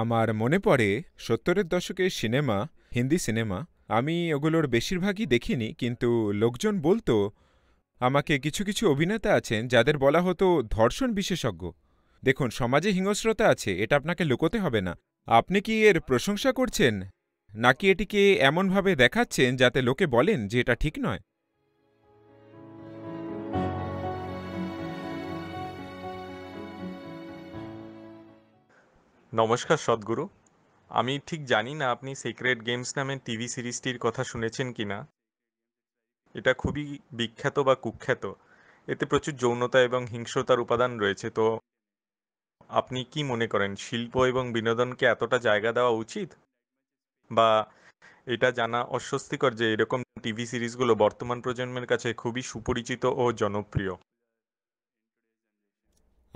আমার মনে পড়ে সত্তরের দশকের সিনেমা হিন্দি সিনেমা আমি ওগুলোর বেশিরভাগই দেখিনি কিন্তু লোকজন বলতো আমাকে কিছু কিছু অভিনেতা আছেন যাদের বলা হতো ধর্ষণ বিশেষজ্ঞ দেখুন সমাজে হিংস্রতা আছে এটা আপনাকে লুকোতে হবে না আপনি কি এর প্রশংসা করছেন নাকি এটিকে এমনভাবে দেখাচ্ছেন যাতে লোকে বলেন যে এটা ঠিক নয় নমস্কার সদ্গুরু আমি ঠিক জানি না আপনি সিক্রেট গেমস নামে টিভি সিরিজটির কথা শুনেছেন কি না এটা খুবই বিখ্যাত বা কুখ্যাত এতে প্রচুর যৌনতা এবং হিংস্রতার উপাদান রয়েছে তো আপনি কি মনে করেন শিল্প এবং বিনোদনকে এতটা জায়গা দেওয়া উচিত বা এটা জানা অস্বস্তিকর যে এরকম টিভি সিরিজগুলো বর্তমান প্রজন্মের কাছে খুবই সুপরিচিত ও জনপ্রিয়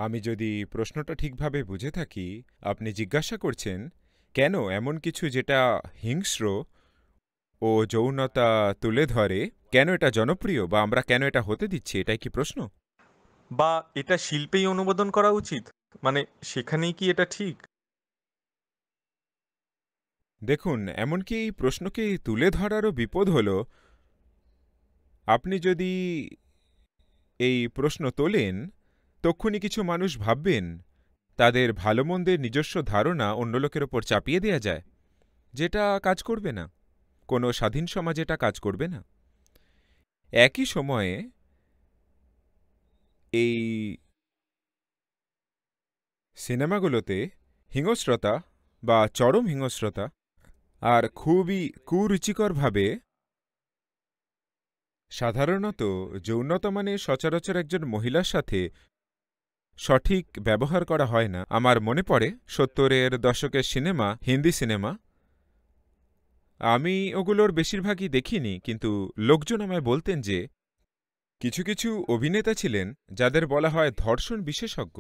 আমি যদি প্রশ্নটা ঠিকভাবে বুঝে থাকি আপনি জিজ্ঞাসা করছেন কেন এমন কিছু যেটা হিংস্র ও যৌনতা তুলে ধরে কেন এটা জনপ্রিয় বা আমরা কেন এটা হতে দিচ্ছি এটাই কি প্রশ্ন বা এটা শিল্পেই অনুমোদন করা উচিত মানে সেখানেই কি এটা ঠিক দেখুন এমনকি এই প্রশ্নকে তুলে ধরারও বিপদ হল আপনি যদি এই প্রশ্ন তোলেন তক্ষুনি কিছু মানুষ ভাববেন তাদের ভালোমন্দের নিজস্ব ধারণা অন্য লোকের ওপর চাপিয়ে দেয়া যায় যেটা কাজ করবে না কোনো স্বাধীন সমাজ এটা কাজ করবে না একই সময়ে এই সিনেমাগুলোতে হিংস্রতা বা চরম হিংস্রতা আর খুবই কুরুচিকরভাবে সাধারণত যৌনতমানে সচরাচর একজন মহিলার সাথে সঠিক ব্যবহার করা হয় না আমার মনে পড়ে সত্তরের দশকের সিনেমা হিন্দি সিনেমা আমি ওগুলোর বেশিরভাগই দেখিনি কিন্তু লোকজন আমায় বলতেন যে কিছু কিছু অভিনেতা ছিলেন যাদের বলা হয় ধর্ষণ বিশেষজ্ঞ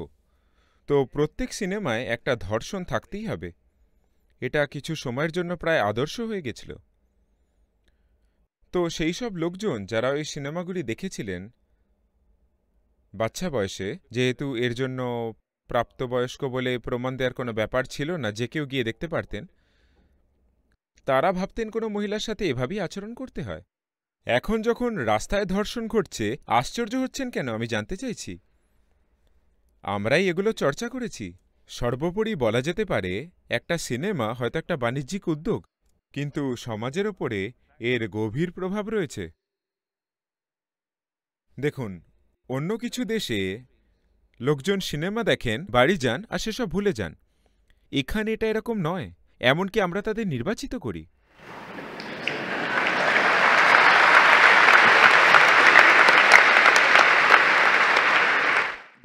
তো প্রত্যেক সিনেমায় একটা ধর্ষণ থাকতেই হবে এটা কিছু সময়ের জন্য প্রায় আদর্শ হয়ে গেছিল তো সেই সব লোকজন যারা ওই সিনেমাগুলি দেখেছিলেন বাচ্চা বয়সে যেহেতু এর জন্য প্রাপ্তবয়স্ক বলে প্রমাণ দেওয়ার কোনো ব্যাপার ছিল না যে কেউ গিয়ে দেখতে পারতেন তারা ভাবতেন কোনো মহিলার সাথে এভাবেই আচরণ করতে হয় এখন যখন রাস্তায় ধর্ষণ ঘটছে আশ্চর্য হচ্ছেন কেন আমি জানতে চাইছি আমরাই এগুলো চর্চা করেছি সর্বোপরি বলা যেতে পারে একটা সিনেমা হয়তো একটা বাণিজ্যিক উদ্যোগ কিন্তু সমাজের ওপরে এর গভীর প্রভাব রয়েছে দেখুন অন্য কিছু দেশে লোকজন সিনেমা দেখেন বাড়ি যান আর সেসব ভুলে যান এখানে এটা এরকম নয় এমনকি আমরা তাদের নির্বাচিত করি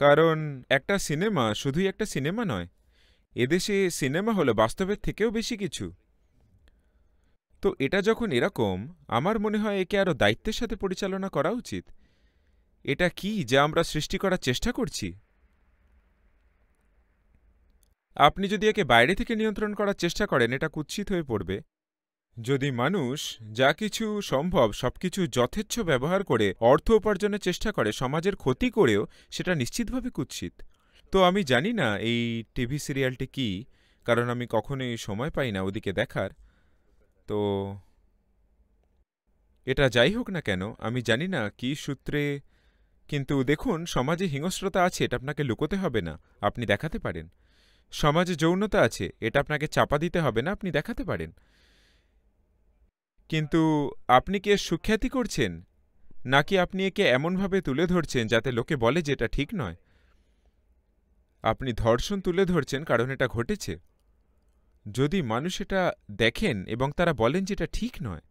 কারণ একটা সিনেমা শুধুই একটা সিনেমা নয় এদেশে সিনেমা হলো বাস্তবের থেকেও বেশি কিছু তো এটা যখন এরকম আমার মনে হয় একে আরও দায়িত্বের সাথে পরিচালনা করা উচিত এটা কি যা আমরা সৃষ্টি করার চেষ্টা করছি আপনি যদি একে বাইরে থেকে নিয়ন্ত্রণ করার চেষ্টা করেন এটা কুৎসিত হয়ে পড়বে যদি মানুষ যা কিছু সম্ভব সবকিছু যথেচ্ছ ব্যবহার করে অর্থ উপার্জনের চেষ্টা করে সমাজের ক্ষতি করেও সেটা নিশ্চিতভাবে কুৎসিত তো আমি জানি না এই টিভি সিরিয়ালটি কি কারণ আমি কখনোই সময় পাই না ওদিকে দেখার তো এটা যাই হোক না কেন আমি জানি না কি সূত্রে কিন্তু দেখুন সমাজে হিংস্রতা আছে এটা আপনাকে লুকোতে হবে না আপনি দেখাতে পারেন সমাজে যৌনতা আছে এটা আপনাকে চাপা দিতে হবে না আপনি দেখাতে পারেন কিন্তু আপনি কি এর সুখ্যাতি করছেন নাকি আপনি একে এমনভাবে তুলে ধরছেন যাতে লোকে বলে যে এটা ঠিক নয় আপনি ধর্ষণ তুলে ধরছেন কারণ এটা ঘটেছে যদি মানুষ এটা দেখেন এবং তারা বলেন যে এটা ঠিক নয়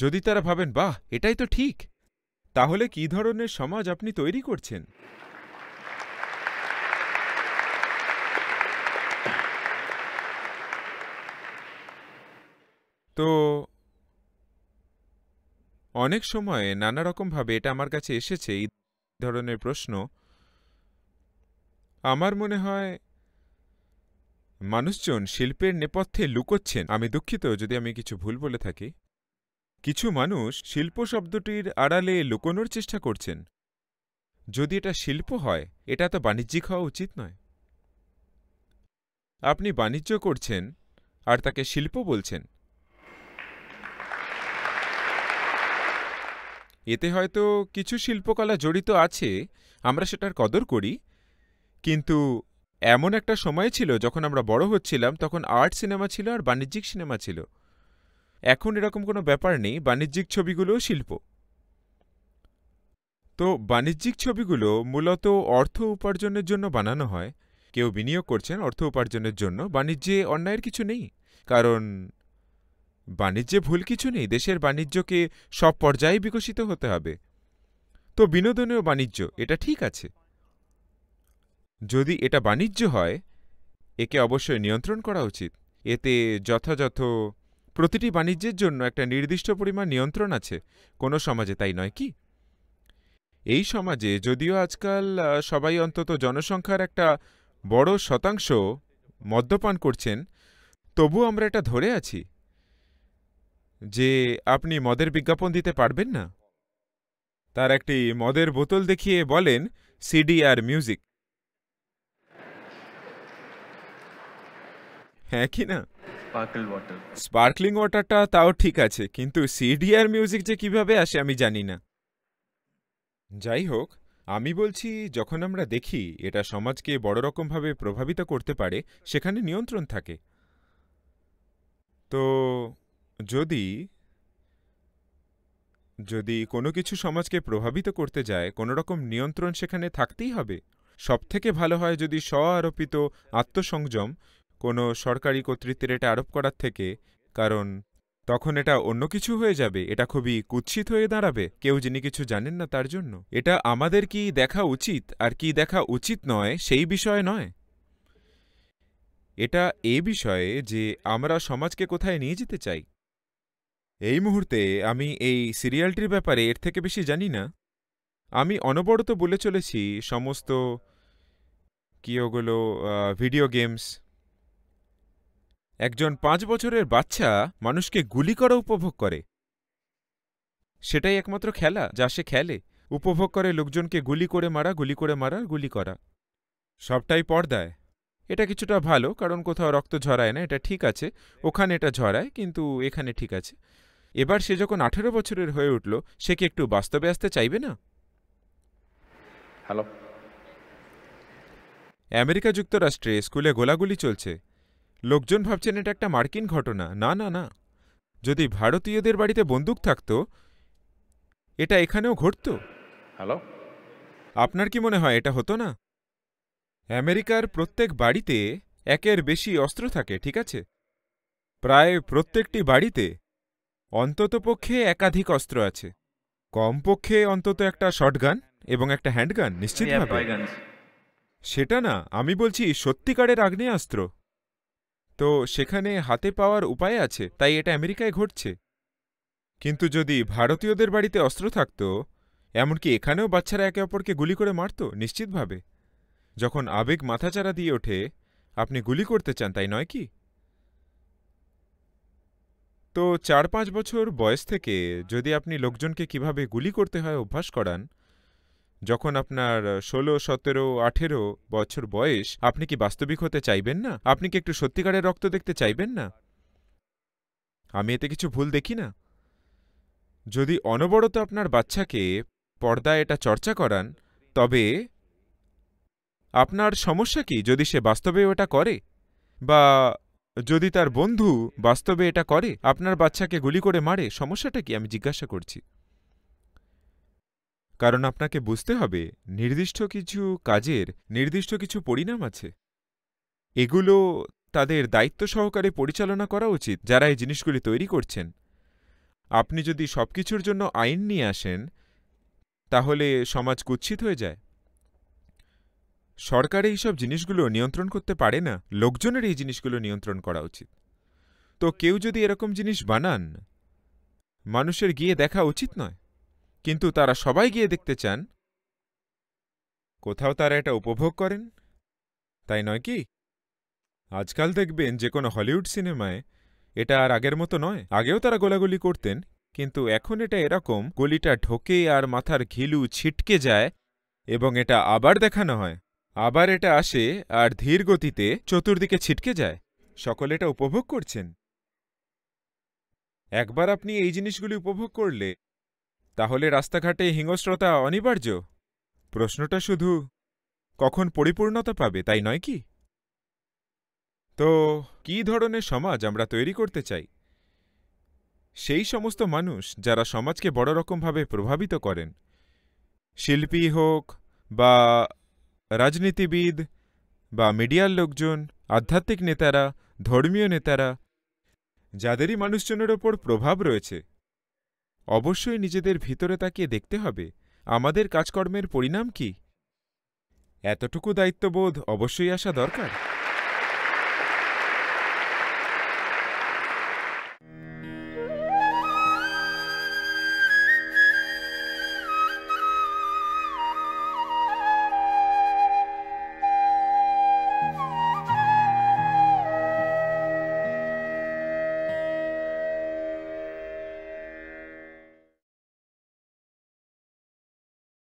যদি তারা ভাবেন বাহ এটাই তো ঠিক তাহলে কি ধরনের সমাজ আপনি তৈরি করছেন তো অনেক সময়ে নানা রকমভাবে এটা আমার কাছে এসেছে এই ধরনের প্রশ্ন আমার মনে হয় মানুষজন শিল্পের নেপথ্যে লুকোচ্ছেন আমি দুঃখিত যদি আমি কিছু ভুল বলে থাকি কিছু মানুষ শিল্প শব্দটির আড়ালে লুকোনোর চেষ্টা করছেন যদি এটা শিল্প হয় এটা তো বাণিজ্যিক হওয়া উচিত নয় আপনি বাণিজ্য করছেন আর তাকে শিল্প বলছেন এতে হয়তো কিছু শিল্পকলা জড়িত আছে আমরা সেটার কদর করি কিন্তু এমন একটা সময় ছিল যখন আমরা বড় হচ্ছিলাম তখন আর্ট সিনেমা ছিল আর বাণিজ্যিক সিনেমা ছিল এখন এরকম কোনো ব্যাপার নেই বাণিজ্যিক ছবিগুলোও শিল্প তো বাণিজ্যিক ছবিগুলো মূলত অর্থ উপার্জনের জন্য বানানো হয় কেউ বিনিয়োগ করছেন অর্থ উপার্জনের জন্য বাণিজ্যে অন্যায়ের কিছু নেই কারণ বাণিজ্যে ভুল কিছু নেই দেশের বাণিজ্যকে সব পর্যায়ে বিকশিত হতে হবে তো বিনোদনীয় বাণিজ্য এটা ঠিক আছে যদি এটা বাণিজ্য হয় একে অবশ্যই নিয়ন্ত্রণ করা উচিত এতে যথাযথ প্রতিটি বাণিজ্যের জন্য একটা নির্দিষ্ট পরিমাণ নিয়ন্ত্রণ আছে কোনো সমাজে তাই নয় কি এই সমাজে যদিও আজকাল সবাই অন্তত জনসংখ্যার একটা বড় শতাংশ মদ্যপান করছেন তবু আমরা এটা ধরে আছি যে আপনি মদের বিজ্ঞাপন দিতে পারবেন না তার একটি মদের বোতল দেখিয়ে বলেন সিডি আর মিউজিক হ্যাঁ কি না স্পার্কল ওয়াটার স্পার্কলিং ওয়াটারটা তাও ঠিক আছে কিন্তু সিডিআর মিউজিক যে কিভাবে আসে আমি জানি না যাই হোক আমি বলছি যখন আমরা দেখি এটা সমাজকে বড় রকমভাবে প্রভাবিত করতে পারে সেখানে নিয়ন্ত্রণ থাকে তো যদি যদি কোনো কিছু সমাজকে প্রভাবিত করতে যায় কোনো রকম নিয়ন্ত্রণ সেখানে থাকতেই হবে সবথেকে ভালো হয় যদি স্ব আরোপিত আত্মসংযম কোনো সরকারি কর্তৃত্বের এটা আরোপ করার থেকে কারণ তখন এটা অন্য কিছু হয়ে যাবে এটা খুবই কুৎসিত হয়ে দাঁড়াবে কেউ যিনি কিছু জানেন না তার জন্য এটা আমাদের কি দেখা উচিত আর কি দেখা উচিত নয় সেই বিষয়ে নয় এটা এ বিষয়ে যে আমরা সমাজকে কোথায় নিয়ে যেতে চাই এই মুহূর্তে আমি এই সিরিয়ালটির ব্যাপারে এর থেকে বেশি জানি না আমি অনবরত বলে চলেছি সমস্ত কি ওগুলো ভিডিও গেমস একজন পাঁচ বছরের বাচ্চা মানুষকে গুলি করা উপভোগ করে সেটাই একমাত্র খেলা যা সে খেলে উপভোগ করে লোকজনকে গুলি করে মারা গুলি করে মারা গুলি করা সবটাই পর্দায় এটা কিছুটা ভালো কারণ কোথাও রক্ত ঝরায় না এটা ঠিক আছে ওখানে এটা ঝরায় কিন্তু এখানে ঠিক আছে এবার সে যখন আঠেরো বছরের হয়ে উঠল সে কি একটু বাস্তবে আসতে চাইবে না হ্যালো আমেরিকা যুক্তরাষ্ট্রে স্কুলে গোলাগুলি চলছে লোকজন ভাবছেন এটা একটা মার্কিন ঘটনা না না না যদি ভারতীয়দের বাড়িতে বন্দুক থাকত এটা এখানেও ঘটত হ্যালো আপনার কি মনে হয় এটা হতো না আমেরিকার প্রত্যেক বাড়িতে একের বেশি অস্ত্র থাকে ঠিক আছে প্রায় প্রত্যেকটি বাড়িতে অন্ততপক্ষে একাধিক অস্ত্র আছে কমপক্ষে অন্তত একটা শটগান এবং একটা হ্যান্ডগান নিশ্চিতভাবে সেটা না আমি বলছি সত্যিকারের আগ্নেয়াস্ত্র তো সেখানে হাতে পাওয়ার উপায় আছে তাই এটা আমেরিকায় ঘটছে কিন্তু যদি ভারতীয়দের বাড়িতে অস্ত্র থাকত এমনকি এখানেও বাচ্চারা একে অপরকে গুলি করে মারত নিশ্চিতভাবে যখন আবেগ মাথাচাড়া দিয়ে ওঠে আপনি গুলি করতে চান তাই নয় কি তো চার পাঁচ বছর বয়স থেকে যদি আপনি লোকজনকে কিভাবে গুলি করতে হয় অভ্যাস করান যখন আপনার ষোলো সতেরো আঠেরো বছর বয়স আপনি কি বাস্তবিক হতে চাইবেন না আপনি কি একটু সত্যিকারের রক্ত দেখতে চাইবেন না আমি এতে কিছু ভুল দেখি না যদি অনবরত আপনার বাচ্চাকে পর্দায় এটা চর্চা করান তবে আপনার সমস্যা কি যদি সে বাস্তবে ওটা করে বা যদি তার বন্ধু বাস্তবে এটা করে আপনার বাচ্চাকে গুলি করে মারে সমস্যাটা কি আমি জিজ্ঞাসা করছি কারণ আপনাকে বুঝতে হবে নির্দিষ্ট কিছু কাজের নির্দিষ্ট কিছু পরিণাম আছে এগুলো তাদের দায়িত্ব সহকারে পরিচালনা করা উচিত যারা এই জিনিসগুলি তৈরি করছেন আপনি যদি সব কিছুর জন্য আইন নিয়ে আসেন তাহলে সমাজ কুচ্ছিত হয়ে যায় সরকার এই সব জিনিসগুলো নিয়ন্ত্রণ করতে পারে না লোকজনের এই জিনিসগুলো নিয়ন্ত্রণ করা উচিত তো কেউ যদি এরকম জিনিস বানান মানুষের গিয়ে দেখা উচিত নয় কিন্তু তারা সবাই গিয়ে দেখতে চান কোথাও তারা এটা উপভোগ করেন তাই নয় কি আজকাল দেখবেন যে কোনো হলিউড সিনেমায় এটা আর আগের মতো নয় আগেও তারা গোলাগুলি করতেন কিন্তু এখন এটা এরকম গলিটা ঢোকে আর মাথার ঘিলু ছিটকে যায় এবং এটা আবার দেখানো হয় আবার এটা আসে আর ধীর গতিতে চতুর্দিকে ছিটকে যায় সকলে এটা উপভোগ করছেন একবার আপনি এই জিনিসগুলি উপভোগ করলে তাহলে রাস্তাঘাটে হিংস্রতা অনিবার্য প্রশ্নটা শুধু কখন পরিপূর্ণতা পাবে তাই নয় কি তো কি ধরনের সমাজ আমরা তৈরি করতে চাই সেই সমস্ত মানুষ যারা সমাজকে বড় রকমভাবে প্রভাবিত করেন শিল্পী হোক বা রাজনীতিবিদ বা মিডিয়ার লোকজন আধ্যাত্মিক নেতারা ধর্মীয় নেতারা যাদেরই মানুষজনের ওপর প্রভাব রয়েছে অবশ্যই নিজেদের ভিতরে তাকিয়ে দেখতে হবে আমাদের কাজকর্মের পরিণাম কি এতটুকু দায়িত্ববোধ অবশ্যই আসা দরকার